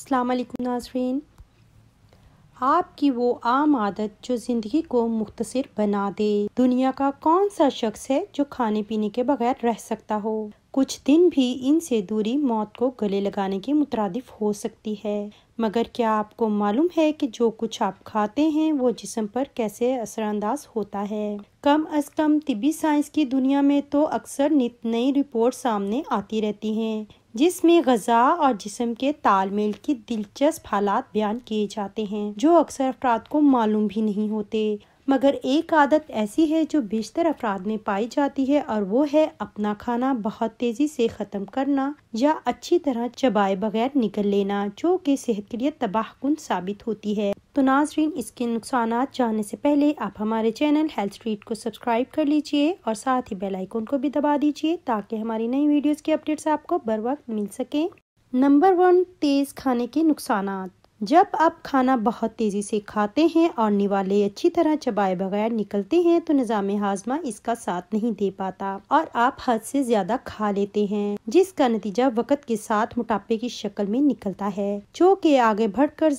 السلام علیکم ناظرین آپ کی وہ عام عادت جو زندگی کو مختصر بنا دے دنیا کا کون سا شخص ہے جو کھانے پینے کے بغیر رہ سکتا ہو کچھ دن بھی ان سے دوری موت کو گلے لگانے کی مترادف ہو سکتی ہے مگر کیا آپ کو معلوم ہے کہ جو کچھ آپ کھاتے ہیں وہ جسم پر کیسے اثر انداز ہوتا ہے کم از کم طبی سائنس کی دنیا میں تو اکثر نت نئی رپورٹ سامنے آتی رہتی ہیں جس میں غذا اور جسم کے تال میل کی دلچسپ حالات بیان کیے جاتے ہیں جو اکثر افراد کو معلوم بھی نہیں ہوتے مگر ایک عادت ایسی ہے جو بیشتر افراد میں پائی جاتی ہے اور وہ ہے اپنا کھانا بہت تیزی سے ختم کرنا یا اچھی طرح چبائے بغیر نکل لینا جو کہ صحت کے لیے تباہ کن ثابت ہوتی ہے تو ناظرین اس کے نقصانات جاننے سے پہلے آپ ہمارے چینل ہیلتھ کو سبسکرائب کر لیجئے اور ساتھ ہی بیل آئیکن کو بھی دبا دیجئے تاکہ ہماری نئی ویڈیوز اپ ڈیٹس آپ کو بر وقت مل سکیں نمبر ون تیز کھانے کے نقصانات جب آپ کھانا بہت تیزی سے کھاتے ہیں اور نوالے اچھی طرح چبائے بغیر نکلتے ہیں تو نظام ہاضمہ اس کا ساتھ نہیں دے پاتا اور آپ حد سے زیادہ کھا لیتے ہیں جس کا نتیجہ وقت کے ساتھ موٹاپے کی شکل میں نکلتا ہے جو کہ آگے بڑھ کر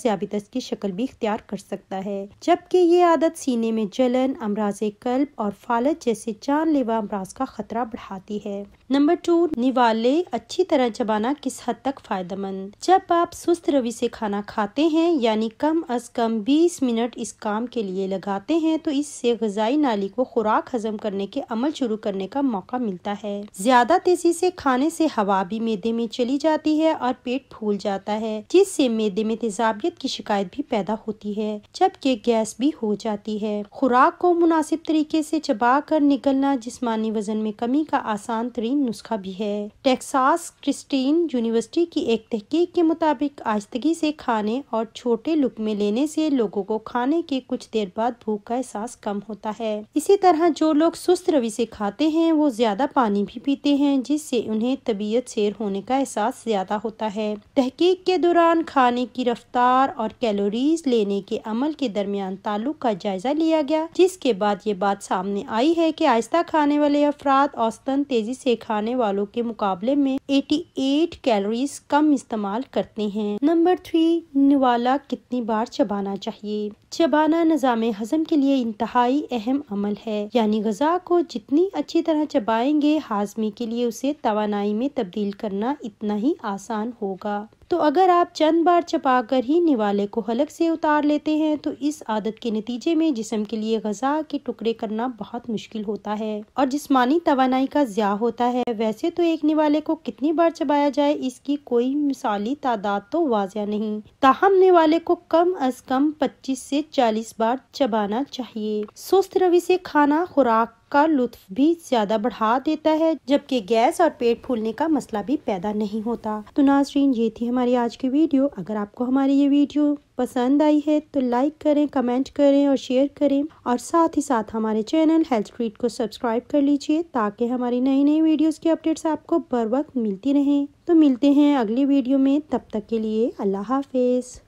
کی شکل بھی اختیار کر سکتا ہے جبکہ یہ عادت سینے میں جلن امراض قلب اور فالت جیسے جان لیوا امراض کا خطرہ بڑھاتی ہے نمبر ٹو نوالے اچھی طرح چبانا کس حد تک فائدہ مند جب آپ سست روی سے کھانا کھاتے لگاتے ہیں یعنی کم از کم بیس منٹ اس کام کے لیے لگاتے ہیں تو اس سے غذائی نالی کو خوراک ہضم کرنے کے عمل شروع کرنے کا موقع ملتا ہے زیادہ تیزی سے کھانے سے ہوا بھی میدے میں چلی جاتی ہے اور پیٹ پھول جاتا ہے جس سے میدے میں تیزابیت کی شکایت بھی پیدا ہوتی ہے جبکہ گیس بھی ہو جاتی ہے خوراک کو مناسب طریقے سے چبا کر نکلنا جسمانی وزن میں کمی کا آسان ترین نسخہ بھی ہے ٹیکساس کرسٹین یونیورسٹی کی ایک تحقیق کے مطابق آجتگی سے کھانے اور چھوٹے لک میں لینے سے لوگوں کو کھانے کے کچھ دیر بعد بھوک کا احساس کم ہوتا ہے اسی طرح جو لوگ سست روی سے کھاتے ہیں وہ زیادہ پانی بھی پیتے ہیں جس سے انہیں طبیعت سیر ہونے کا احساس زیادہ ہوتا ہے تحقیق کے دوران کھانے کی رفتار اور کیلوریز لینے کے عمل کے درمیان تعلق کا جائزہ لیا گیا جس کے بعد یہ بات سامنے آئی ہے کہ آہستہ کھانے والے افراد اوسطن تیزی سے کھانے والوں کے مقابلے میں 88 کیلوریز کم استعمال کرتے ہیں نمبر 3 والا کتنی بار چبانا چاہیے چبانا نظام ہضم کے لیے انتہائی اہم عمل ہے یعنی غذا کو جتنی اچھی طرح چبائیں گے ہاضمے کے لیے اسے توانائی میں تبدیل کرنا اتنا ہی آسان ہوگا تو اگر آپ چند بار چپا کر ہی نوالے کو حلق سے اتار لیتے ہیں تو اس عادت کے نتیجے میں جسم کے لیے غذا کے ٹکڑے کرنا بہت مشکل ہوتا ہے اور جسمانی توانائی کا ضیاع ہوتا ہے ویسے تو ایک نوالے کو کتنی بار چبایا جائے اس کی کوئی مثالی تعداد تو واضح نہیں تاہم نوالے کو کم از کم پچیس سے چالیس بار چبانا چاہیے سست روی سے کھانا خوراک کا لطف بھی زیادہ بڑھا دیتا ہے جبکہ گیس اور پیٹ پھولنے کا مسئلہ بھی پیدا نہیں ہوتا تو ناظرین یہ تھی ہماری آج کی ویڈیو اگر آپ کو ہماری یہ ویڈیو پسند آئی ہے تو لائک کریں کمنٹ کریں اور شیئر کریں اور ساتھ ہی ساتھ ہمارے چینل ہیلتھ کو سبسکرائب کر لیجئے تاکہ ہماری نئے نئے ویڈیوز کی اپڈیٹس آپ کو بر وقت ملتی رہیں تو ملتے ہیں اگلی ویڈیو میں تب تک کے لیے اللہ حافظ